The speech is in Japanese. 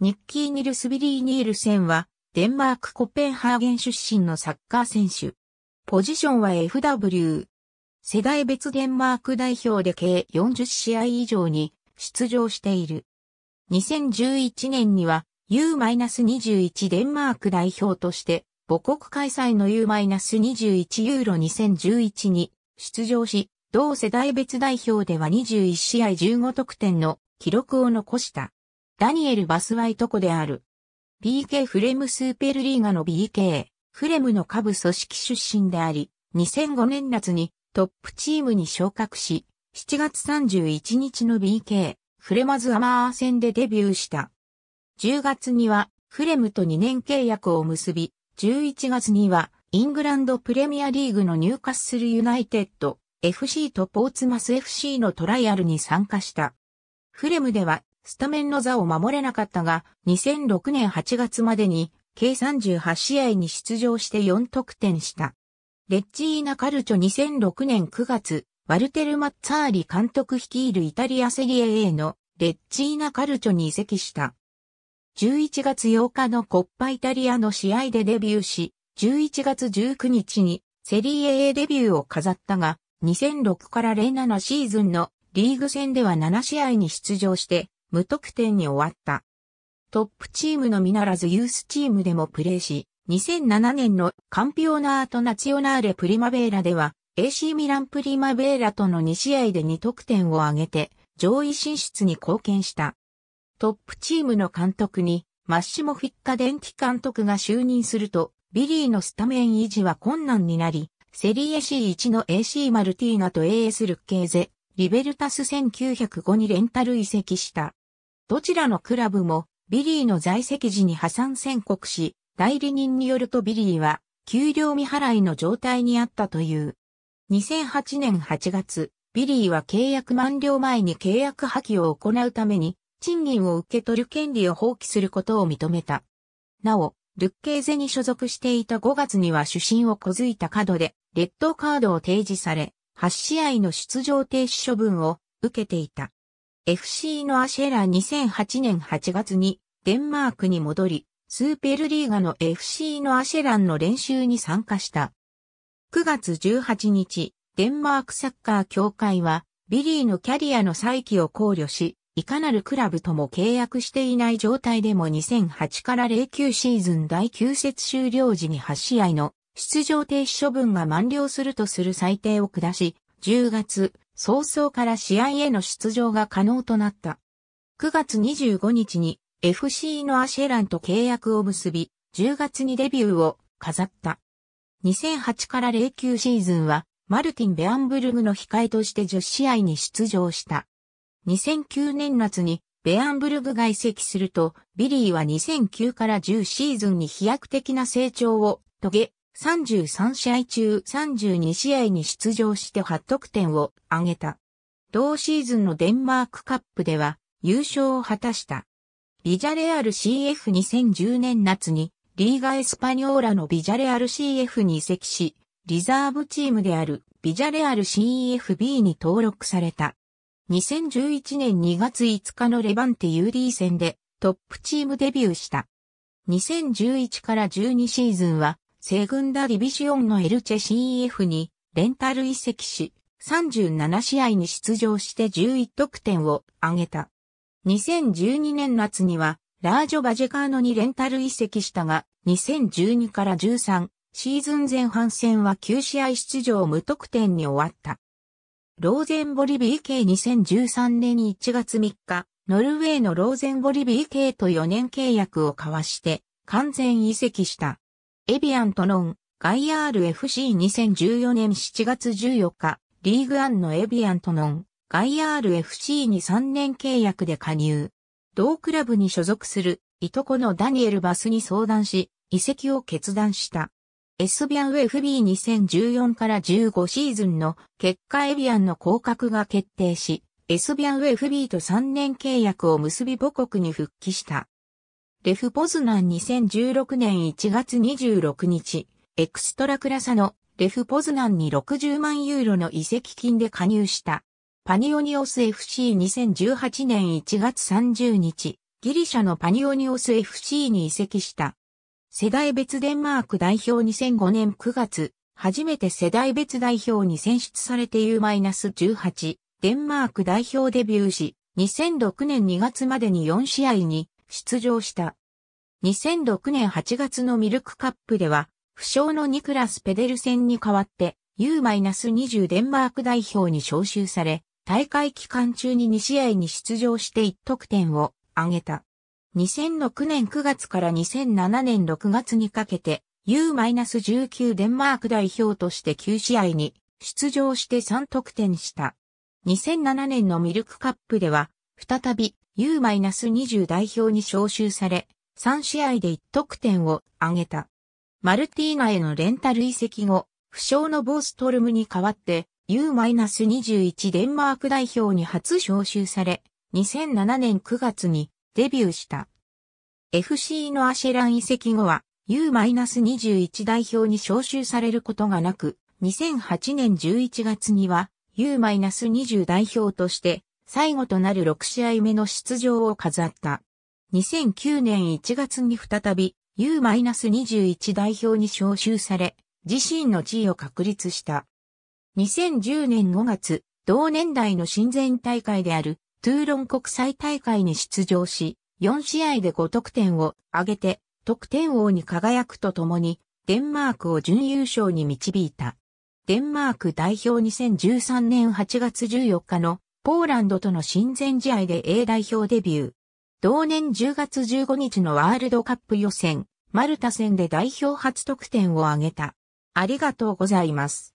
ニッキー・ニルスビリー・ニールセンは、デンマーク・コペンハーゲン出身のサッカー選手。ポジションは FW。世代別デンマーク代表で計40試合以上に出場している。2011年には U-21 デンマーク代表として母国開催の U-21 ユーロ2011に出場し、同世代別代表では21試合15得点の記録を残した。ダニエル・バスワイとこである。BK フレムスーペルリーガの BK、フレムの下部組織出身であり、2005年夏にトップチームに昇格し、7月31日の BK、フレマズアマー戦でデビューした。10月にはフレムと2年契約を結び、11月にはイングランドプレミアリーグの入荷するユナイテッド FC とポーツマス FC のトライアルに参加した。フレムではスタメンの座を守れなかったが、2006年8月までに、計38試合に出場して4得点した。レッジーナ・カルチョ2006年9月、ワルテル・マッツァーリ監督率いるイタリアセリエ A のレッジーナ・カルチョに移籍した。11月8日のコッパイタリアの試合でデビューし、11月19日にセリエ A デビューを飾ったが、2006から07シーズンのリーグ戦では7試合に出場して無得点に終わった。トップチームのみならずユースチームでもプレーし、2007年のカンピオナートナチオナーレプリマベーラでは、AC ミランプリマベーラとの2試合で2得点を挙げて、上位進出に貢献した。トップチームの監督に、マッシモ・フィッカ・電気監督が就任すると、ビリーのスタメン維持は困難になり、セリエ C1 の AC マルティーナと AS ルッケーゼ、リベルタス1905にレンタル移籍した。どちらのクラブもビリーの在籍時に破産宣告し、代理人によるとビリーは給料未払いの状態にあったという。2008年8月、ビリーは契約満了前に契約破棄を行うために、賃金を受け取る権利を放棄することを認めた。なお、ルッケーゼに所属していた5月には主審をこづいた角で、レッドカードを提示され、8試合の出場停止処分を受けていた。FC のアシェラ2008年8月にデンマークに戻り、スーペルリーガの FC のアシェランの練習に参加した。9月18日、デンマークサッカー協会は、ビリーのキャリアの再起を考慮し、いかなるクラブとも契約していない状態でも2008から09シーズン第9節終了時に8試合の出場停止処分が満了するとする裁定を下し、10月、早々から試合への出場が可能となった。9月25日に FC のアシェランと契約を結び、10月にデビューを飾った。2008から09シーズンは、マルティン・ベアンブルグの控えとして10試合に出場した。2009年夏にベアンブルグが移籍すると、ビリーは2009から10シーズンに飛躍的な成長を遂げ、33試合中32試合に出場して8得点を挙げた。同シーズンのデンマークカップでは優勝を果たした。ビジャレアル CF2010 年夏にリーガエスパニョーラのビジャレアル CF に移籍し、リザーブチームであるビジャレアル c f b に登録された。2011年2月5日のレバンテ UD 戦でトップチームデビューした。2011から12シーズンは西軍ダディビシオンのエルチェ CF e にレンタル移籍し、37試合に出場して11得点を挙げた。2012年夏にはラージョ・バジェカーノにレンタル移籍したが、2012から13シーズン前半戦は9試合出場無得点に終わった。ローゼンボリビー系2 0 1 3年1月3日、ノルウェーのローゼンボリビー系と4年契約を交わして完全移籍した。エビアントノン、ガイアール FC2014 年7月14日、リーグアンのエビアントノン、ガイアール FC に3年契約で加入。同クラブに所属する、いとこのダニエル・バスに相談し、移籍を決断した。エスビアン FB2014 から15シーズンの結果エビアンの降格が決定し、エスビアン FB と3年契約を結び母国に復帰した。レフポズナン2016年1月26日、エクストラクラサのレフポズナンに60万ユーロの移籍金で加入した。パニオニオス FC2018 年1月30日、ギリシャのパニオニオス FC に移籍した。世代別デンマーク代表2005年9月、初めて世代別代表に選出されて U-18、デンマーク代表デビューし、2006年2月までに4試合に出場した。2006年8月のミルクカップでは、負傷のニクラス・ペデルセンに代わって U-20 デンマーク代表に招集され、大会期間中に2試合に出場して1得点を挙げた。2006年9月から2007年6月にかけて U-19 デンマーク代表として9試合に出場して3得点した。2007年のミルクカップでは再び U-20 代表に招集され、3試合で1得点を挙げた。マルティーナへのレンタル移籍後、負傷のボーストルムに代わって U-21 デンマーク代表に初招集され、2007年9月にデビューした。FC のアシェラン移籍後は U-21 代表に招集されることがなく、2008年11月には U-20 代表として最後となる6試合目の出場を飾った。2009年1月に再び U-21 代表に招集され、自身の地位を確立した。2010年5月、同年代の親善大会であるトゥーロン国際大会に出場し、4試合で5得点を挙げて、得点王に輝くとともに、デンマークを準優勝に導いた。デンマーク代表2013年8月14日のポーランドとの親善試合で A 代表デビュー。同年10月15日のワールドカップ予選、マルタ戦で代表初得点を挙げた。ありがとうございます。